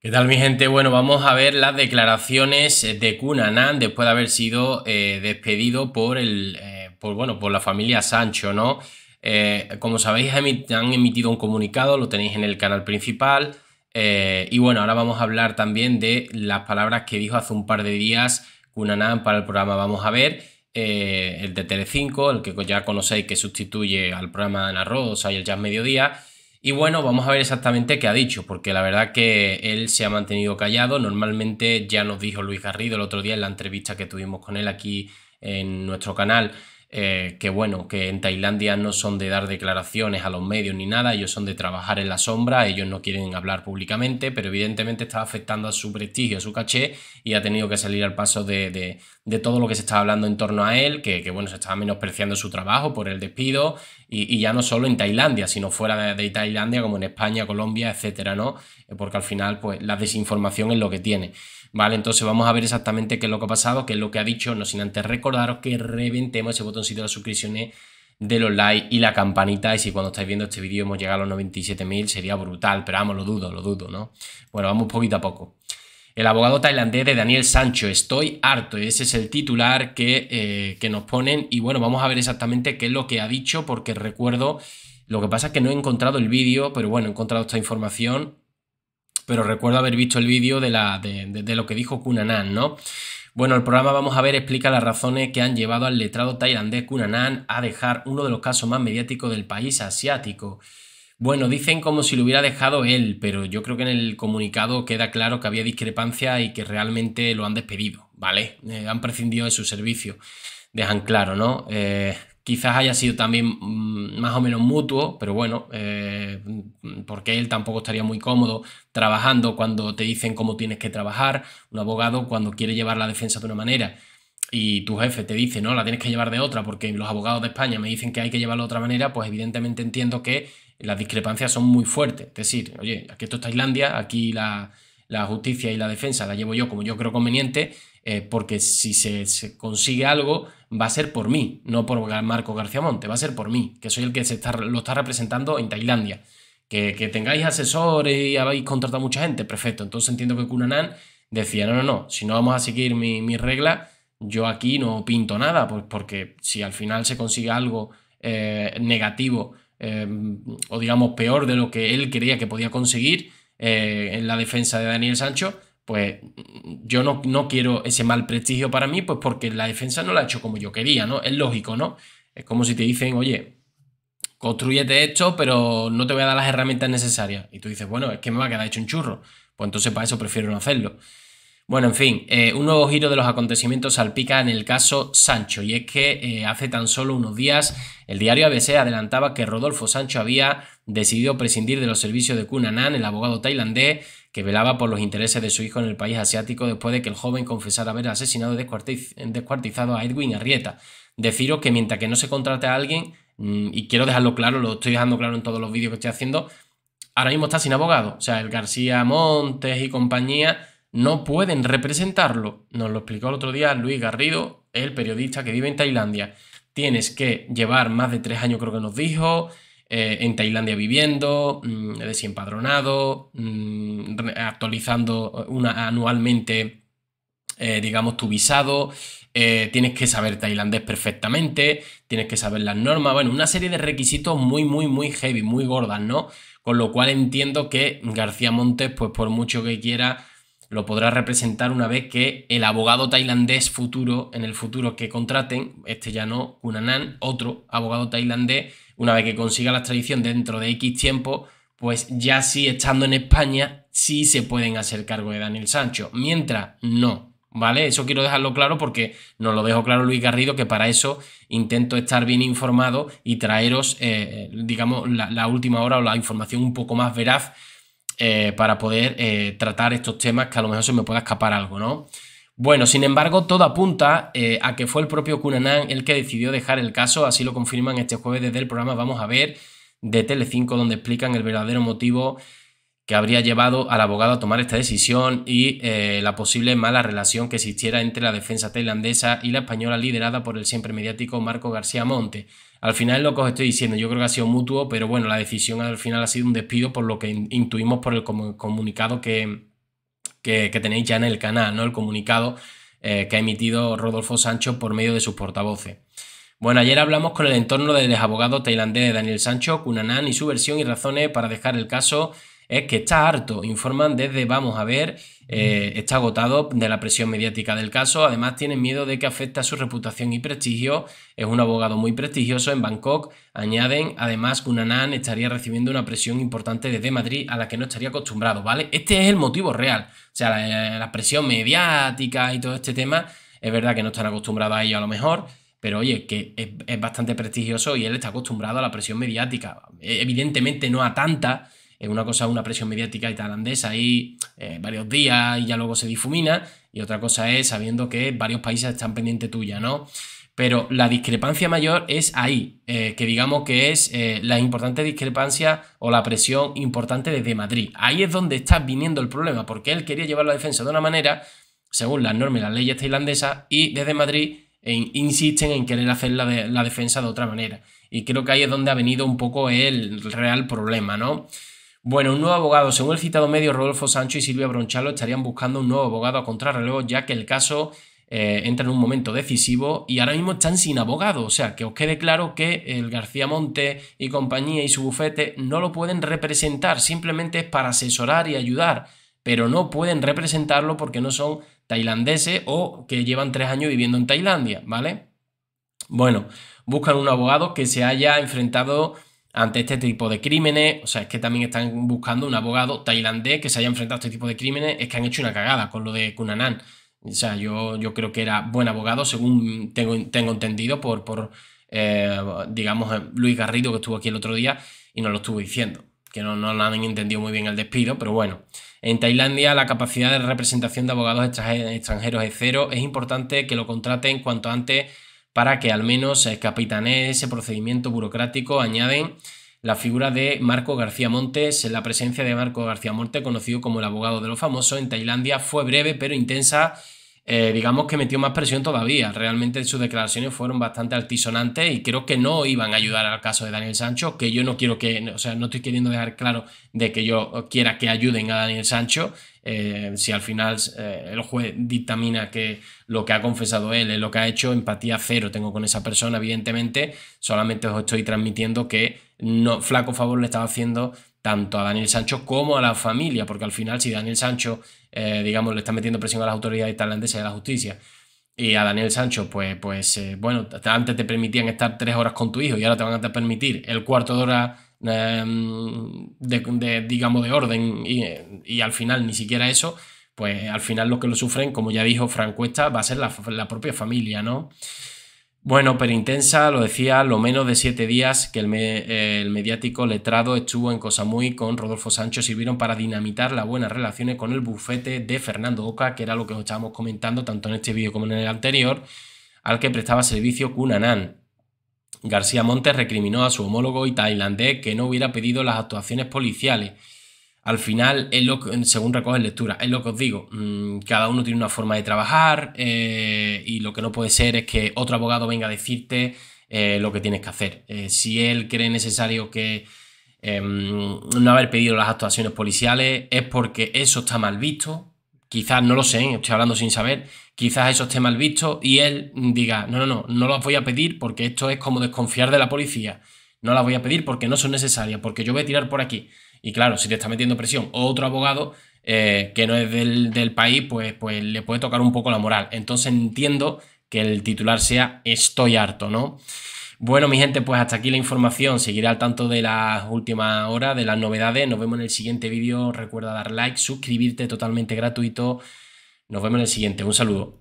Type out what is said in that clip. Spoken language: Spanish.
¿Qué tal mi gente? Bueno, vamos a ver las declaraciones de Cunanan después de haber sido eh, despedido por, el, eh, por, bueno, por la familia Sancho, ¿no? Eh, como sabéis han emitido un comunicado, lo tenéis en el canal principal y bueno, ahora vamos a hablar también de las palabras que dijo hace un par de días Cunanan para el programa Vamos a ver, el de TL5, el que ya conocéis que sustituye al programa de Ana Rosa y el Jazz Mediodía. Y bueno, vamos a ver exactamente qué ha dicho, porque la verdad que él se ha mantenido callado. Normalmente ya nos dijo Luis Garrido el otro día en la entrevista que tuvimos con él aquí en nuestro canal. Eh, que bueno, que en Tailandia no son de dar declaraciones a los medios ni nada, ellos son de trabajar en la sombra, ellos no quieren hablar públicamente, pero evidentemente está afectando a su prestigio, a su caché, y ha tenido que salir al paso de, todo lo que se está hablando en torno a él, que, bueno, se estaba menospreciando su trabajo por el despido, y, ya no solo en Tailandia, sino fuera de, de Tailandia, como en España, Colombia, etcétera, ¿no? Porque al final, pues, la desinformación es lo que tiene. Vale, entonces vamos a ver exactamente qué es lo que ha pasado, qué es lo que ha dicho, no sin antes recordar recordaros que reventemos ese botoncito de las suscripciones de los likes y la campanita. Y si cuando estáis viendo este vídeo hemos llegado a los 97.000, sería brutal, pero vamos, lo dudo, lo dudo, ¿no? Bueno, vamos poquito a poco. El abogado tailandés de Daniel Sancho, estoy harto, ese es el titular que, eh, que nos ponen. Y bueno, vamos a ver exactamente qué es lo que ha dicho, porque recuerdo, lo que pasa es que no he encontrado el vídeo, pero bueno, he encontrado esta información pero recuerdo haber visto el vídeo de, lo que dijo Kunanan, ¿no? Bueno, el programa Vamos a ver explica las razones que han llevado al letrado tailandés Kunanan a dejar uno de los casos más mediáticos del país asiático. Bueno, dicen como si lo hubiera dejado él, pero yo creo que en el comunicado queda claro que había discrepancia y que realmente lo han despedido, ¿vale? Eh, han prescindido de su servicio, dejan claro, ¿no? Eh, Quizás haya sido también mm, más o menos mutuo, pero bueno, eh, porque él tampoco estaría muy cómodo trabajando cuando te dicen cómo tienes que trabajar. Un abogado cuando quiere llevar la defensa de una manera y tu jefe te dice, no, la tienes que llevar de otra, porque los abogados de España me dicen que hay que llevarlo de otra manera, pues evidentemente entiendo que las discrepancias son muy fuertes. Es decir, oye, aquí esto es Tailandia, aquí la, justicia y la defensa la llevo yo como yo creo conveniente, eh, porque si se, consigue algo, va a ser por mí, no por Marco García Monte, va a ser por mí, que soy el que se está, lo está representando en Tailandia. Que, tengáis asesores y habéis contratado mucha gente, perfecto. Entonces entiendo que Cunanan decía, no, no, no, si no vamos a seguir mi regla, yo aquí no pinto nada, pues porque si al final se consigue algo eh, negativo eh, o digamos peor de lo que él creía que podía conseguir eh, en la defensa de Daniel Sancho, pues yo no, no quiero ese mal prestigio para mí, pues porque la defensa no la ha hecho como yo quería, ¿no? Es lógico, ¿no? Es como si te dicen, oye, construyete esto, pero no te voy a dar las herramientas necesarias. Y tú dices, bueno, es que me va a quedar hecho un churro. Pues entonces para eso prefiero no hacerlo. Bueno, en fin, eh, un nuevo giro de los acontecimientos salpica en el caso Sancho, y es que eh, hace tan solo unos días el diario ABC adelantaba que Rodolfo Sancho había decidido prescindir de los servicios de Cunanan, el abogado tailandés, que velaba por los intereses de su hijo en el país asiático después de que el joven confesara haber asesinado y descuartizado a Edwin Arrieta. Deciros que mientras que no se contrate a alguien, mm, y quiero dejarlo claro, lo estoy dejando claro en todos los vídeos que estoy haciendo, ahora mismo está sin abogado. O sea, el García Montes y compañía no pueden representarlo. Nos lo explicó el otro día Luis Garrido, el periodista que vive en Tailandia. Tienes que llevar más de tres años, creo que nos dijo, eh, en Tailandia viviendo, mmm, desempadronado, mm, actualizando eh, una, anualmente, eh, digamos, tu visado, tienes que saber tailandés perfectamente, tienes que saber las normas, bueno, una serie de requisitos muy, muy, muy heavy, muy gordas, ¿no? Con lo cual entiendo que García Montes, pues por mucho que quiera, lo podrá representar una vez que el abogado tailandés futuro, en el futuro que contraten, este ya no, Kunanan, otro abogado tailandés, una vez que consiga la extradición dentro de X tiempo, pues ya sí estando en España, sí se pueden hacer cargo de Daniel Sancho. Mientras, no. ¿Vale? Eso quiero dejarlo claro porque nos lo dejo claro Luis Garrido, que para eso intento estar bien informado y traeros, eh, eh, digamos, la, última hora o la información un poco más veraz eh, para poder tratar estos temas que a lo mejor se me pueda escapar algo, ¿no? Bueno, sin embargo, todo apunta eh, a que fue el propio Cunanan el que decidió dejar el caso, así lo confirman este jueves desde el programa Vamos a ver de Telecinco, donde explican el verdadero motivo que habría llevado al abogado a tomar esta decisión y eh, la posible mala relación que existiera entre la defensa tailandesa y la española liderada por el siempre mediático Marco García Monte. Al final lo que os estoy diciendo, yo creo que ha sido mutuo, pero bueno, la decisión al final ha sido un despido por lo que intuimos por el comunicado que, que, tenéis ya en el canal, ¿no? El comunicado eh, que ha emitido Rodolfo Sancho por medio de sus portavoces. Bueno, ayer hablamos con el entorno del exabogado tailandés Daniel Sancho, Cunanan y su versión y razones para dejar el caso es que está harto, informan desde vamos a ver, eh, está agotado de la presión mediática del caso, además tienen miedo de que afecte a su reputación y prestigio, es un abogado muy prestigioso en Bangkok, añaden además que Unanan estaría recibiendo una presión importante desde Madrid a la que no estaría acostumbrado, ¿vale? Este es el motivo real, o sea, la, presión mediática y todo este tema, es verdad que no están acostumbrados a ello a lo mejor, pero oye, que es, es, bastante prestigioso y él está acostumbrado a la presión mediática. E, evidentemente no a tanta, es una cosa una presión mediática tailandesa ahí eh, varios días y ya luego se difumina, y otra cosa es sabiendo que varios países están pendiente tuya, ¿no? Pero la discrepancia mayor es ahí, eh, que digamos que es eh, la importante discrepancia o la presión importante desde Madrid. Ahí es donde está viniendo el problema, porque él quería llevar la defensa de una manera, según las normas y las leyes tailandesas, y desde Madrid e insisten en querer hacer la, la defensa de otra manera. Y creo que ahí es donde ha venido un poco el real problema, ¿no? Bueno, un nuevo abogado. Según el citado medio, Rodolfo Sancho y Silvia Bronchalo estarían buscando un nuevo abogado a contrarreloj, ya que el caso eh, entra en un momento decisivo y ahora mismo están sin abogado. O sea, que os quede claro que el García Monte y compañía y su bufete no lo pueden representar, simplemente es para asesorar y ayudar, pero no pueden representarlo porque no son tailandeses o que llevan tres años viviendo en Tailandia, ¿vale? Bueno, buscan un abogado que se haya enfrentado ante este tipo de crímenes. O sea, es que también están buscando un abogado tailandés que se haya enfrentado a este tipo de crímenes. Es que han hecho una cagada con lo de Kunanan. O sea, yo, yo creo que era buen abogado, según tengo, tengo entendido por, por eh, digamos, Luis Garrido, que estuvo aquí el otro día y nos lo estuvo diciendo. Que no, no lo han entendido muy bien el despido, pero bueno. En Tailandia la capacidad de representación de abogados extranjeros es cero. Es importante que lo contraten cuanto antes para que al menos capitanee ese procedimiento burocrático, añaden la figura de Marco García Montes. La presencia de Marco García Montes, conocido como el abogado de lo famoso en Tailandia, fue breve pero intensa eh, digamos que metió más presión todavía. Realmente sus declaraciones fueron bastante altisonantes y creo que no iban a ayudar al caso de Daniel Sancho, que yo no quiero que, o sea, no estoy queriendo dejar claro de que yo quiera que ayuden a Daniel Sancho. Eh, si al final eh, el juez dictamina que lo que ha confesado él es lo que ha hecho, empatía cero tengo con esa persona, evidentemente, solamente os estoy transmitiendo que no, flaco favor le estaba haciendo tanto a Daniel Sancho como a la familia, porque al final si Daniel Sancho eh, digamos, le están metiendo presión a las autoridades tailandesas y a la justicia. Y a Daniel Sancho, pues, pues eh, bueno, antes te permitían estar tres horas con tu hijo y ahora te van a permitir el cuarto de hora em, de, digamos, de orden y, al final ni siquiera eso, pues al final los que lo sufren, como ya dijo Frank Cuesta, va a ser la, la propia familia, ¿no? Bueno, pero intensa, lo decía, lo menos de siete días que el, mediático letrado estuvo en muy con Rodolfo Sancho sirvieron para dinamitar las buenas relaciones con el bufete de Fernando Oca, que era lo que os estábamos comentando tanto en este vídeo como en el anterior, al que prestaba servicio Cunanan. García Montes recriminó a su homólogo y tailandés que no hubiera pedido las actuaciones policiales al final, según recoge lectura, es lo que os digo, mm, cada uno tiene una forma de trabajar eh, y lo que no puede ser es que otro abogado venga a decirte eh, lo que tienes que hacer. Eh, si él cree necesario que em, no haber pedido las actuaciones policiales es porque eso está mal visto, quizás, no lo sé, estoy hablando sin saber, quizás eso esté mal visto y él diga, no, no, no, no las voy a pedir porque esto es como desconfiar de la policía, no las voy a pedir porque no son necesarias, porque yo voy a tirar por aquí. Y claro, si le está metiendo presión otro abogado eh, que no es del, del, país, pues, pues le puede tocar un poco la moral. Entonces entiendo que el titular sea Estoy harto, ¿no? Bueno, mi gente, pues hasta aquí la información. Seguiré al tanto de las últimas horas, de las novedades. Nos vemos en el siguiente vídeo. Recuerda dar like, suscribirte totalmente gratuito. Nos vemos en el siguiente. Un saludo.